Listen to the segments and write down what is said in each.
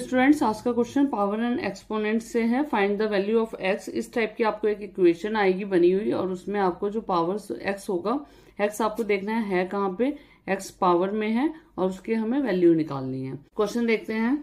students आज का question power and exponent से है find the value of x इस टाइप की आपको एक इक्वेशन आएगी बनी हुई और उसमें आपको जो पावर एक्स होगा एक्स आपको देखना है, है कहाँ पे एक्स पावर में है और उसके हमें वैल्यू निकालनी है क्वेश्चन देखते हैं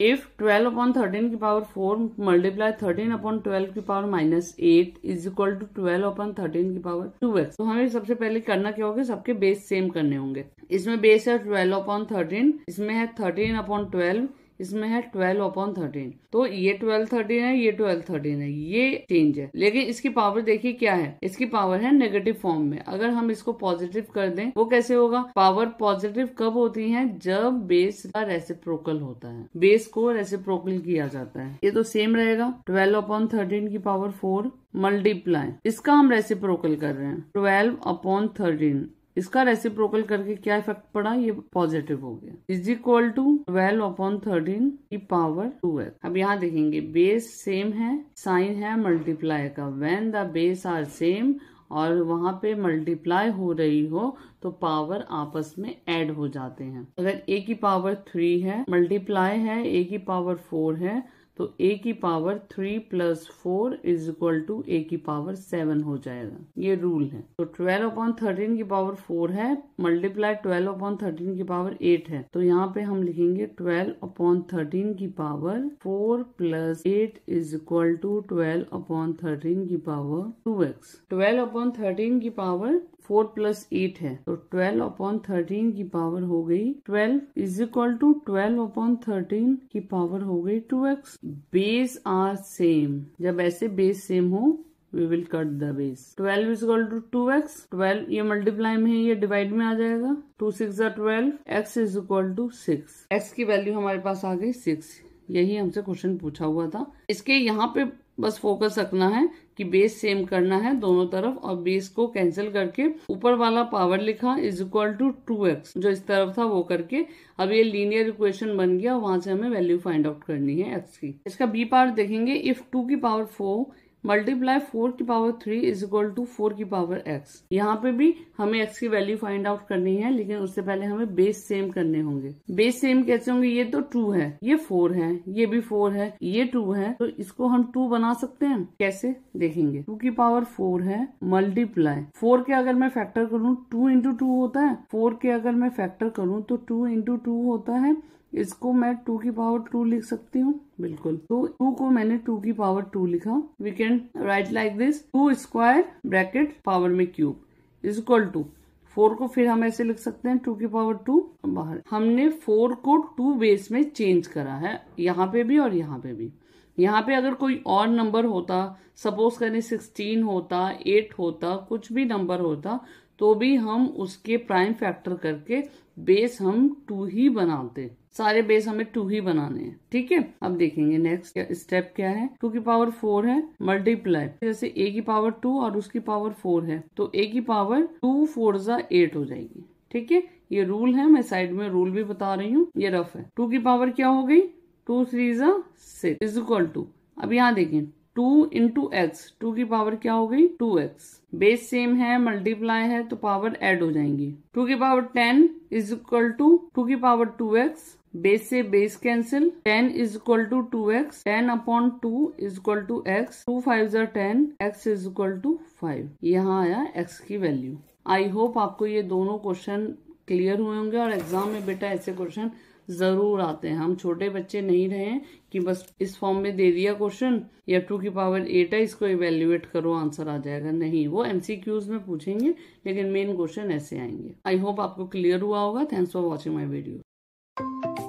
इफ 12 अपॉन 13 की पावर 4 मल्टीप्लाई 13 अपॉन 12 की power minus eight is equal to twelve upon thirteen की पावर टू एक्स तो हमें सबसे पहले करना क्या होगा सबके बेस सेम करने होंगे इसमें बेस है ट्वेल्व अपॉन थर्टीन इसमें है थर्टीन अपॉन ट्वेल्व इसमें है ट्वेल्व अपॉन थर्टीन तो ये ट्वेल्व थर्टीन है ये ट्वेल्व थर्टीन है ये चेंज है लेकिन इसकी पावर देखिए क्या है इसकी पावर है नेगेटिव फॉर्म में अगर हम इसको पॉजिटिव कर दें वो कैसे होगा पावर पॉजिटिव कब होती है जब बेस का रेसिप्रोकल होता है बेस को रेसिप्रोकल किया जाता है ये तो सेम रहेगा ट्वेल्व अपॉन थर्टीन की पावर फोर मल्टीप्लाई इसका हम रेसिप्रोकल कर रहे हैं ट्वेल्व अपॉन थर्टीन इसका रेसिप्रोकल करके क्या इफेक्ट पड़ा ये पॉजिटिव हो गया is equal to twelve upon thirteen की पावर टू अब यहाँ देखेंगे बेस सेम है साइन है मल्टीप्लाई का when the base are same और वहां पे मल्टीप्लाई हो रही हो तो पावर आपस में ऐड हो जाते हैं अगर ए की पावर थ्री है मल्टीप्लाई है ए की पावर फोर है तो ए की power three plus four is equal to a की पावर सेवन हो जाएगा ये रूल है तो ट्वेल्व अपॉन थर्टीन की पावर फोर है मल्टीप्लाई ट्वेल्व अपॉन थर्टीन की पावर एट है तो यहाँ पे हम लिखेंगे ट्वेल्व अपॉन थर्टीन की power four plus eight is equal to twelve upon thirteen की power two x twelve upon thirteen की पावर फोर प्लस एट है तो ट्वेल्व अपॉन थर्टीन की पावर हो गई twelve is equal to twelve upon thirteen की power हो गई two x base are same जब ऐसे बेस सेम हो we will cut the base twelve is equal to two x twelve ये मल्टीप्लाई में है ये डिवाइड में आ जाएगा two six twelve x is equal to six x की वैल्यू हमारे पास आ गई सिक्स यही हमसे क्वेश्चन पूछा हुआ था इसके यहाँ पे बस फोकस रखना है कि बेस सेम करना है दोनों तरफ और बेस को कैंसिल करके ऊपर वाला पावर लिखा is equal to two x जो इस तरफ था वो करके अब ये लीनियर इक्वेशन बन गया वहां से हमें वैल्यू फाइंड आउट करनी है एक्स की इसका बी पावर देखेंगे इफ टू की पावर फोर मल्टीप्लाई फोर की power three is equal to four की पावर एक्स यहाँ पे भी हमें एक्स की वैल्यू फाइंड आउट करनी है लेकिन उससे पहले हमें बेस सेम करने होंगे बेस सेम कैसे होंगे ये तो टू है ये फोर है ये भी फोर है ये टू है तो इसको हम टू बना सकते हैं कैसे देखेंगे टू की पावर फोर है मल्टीप्लाई फोर के अगर मैं फैक्टर करूँ टू इंटू टू होता है फोर के अगर मैं फैक्टर करूँ तो टू इंटू टू होता है इसको मैं टू की पावर टू लिख सकती हूँ बिल्कुल तो टू को मैंने टू की पावर टू लिखा we can write like this two square bracket power में cube is equal to four को फिर हम ऐसे लिख सकते हैं टू की पावर टू बाहर हमने फोर को टू बेस में चेंज करा है यहाँ पे भी और यहाँ पे भी यहाँ पे अगर कोई और नंबर होता सपोज करें सिक्सटीन होता एट होता कुछ भी नंबर होता तो भी हम उसके प्राइम फैक्टर करके बेस हम टू ही बनाते सारे बेस हमें टू ही बनाने हैं ठीक है अब देखेंगे नेक्स्ट स्टेप क्या है टू की पावर फोर है मल्टीप्लाई जैसे ए की पावर टू और उसकी पावर फोर है तो ए की पावर टू फोर जा एट हो जाएगी ठीक है ये रूल है मैं साइड में रूल भी बता रही हूँ ये रफ है टू की पावर क्या हो गई टू थ्री जा सिक्स इज इक्वल टू अब यहाँ देखें टू इंटू एक्स टू की पावर क्या हो गई टू एक्स बेस सेम है मल्टीप्लाई है तो पावर एड हो जाएंगी टू की power ten is equal to two की पावर टू एक्स बेस से base cancel ten is equal to two x ten upon two is equal to x two five जर ten x is equal to five यहाँ आया x की value I hope आपको ये दोनों question clear हुए होंगे और एग्जाम में बेटा ऐसे क्वेश्चन जरूर आते हैं हम छोटे बच्चे नहीं रहे हैं कि बस इस फॉर्म में दे दिया क्वेश्चन या टू की पावर एट है इसको इवेल्युएट करो आंसर आ जाएगा नहीं वो एमसीक्यूज में पूछेंगे लेकिन मेन क्वेश्चन ऐसे आएंगे आई होप आपको क्लियर हुआ होगा thanks for watching my video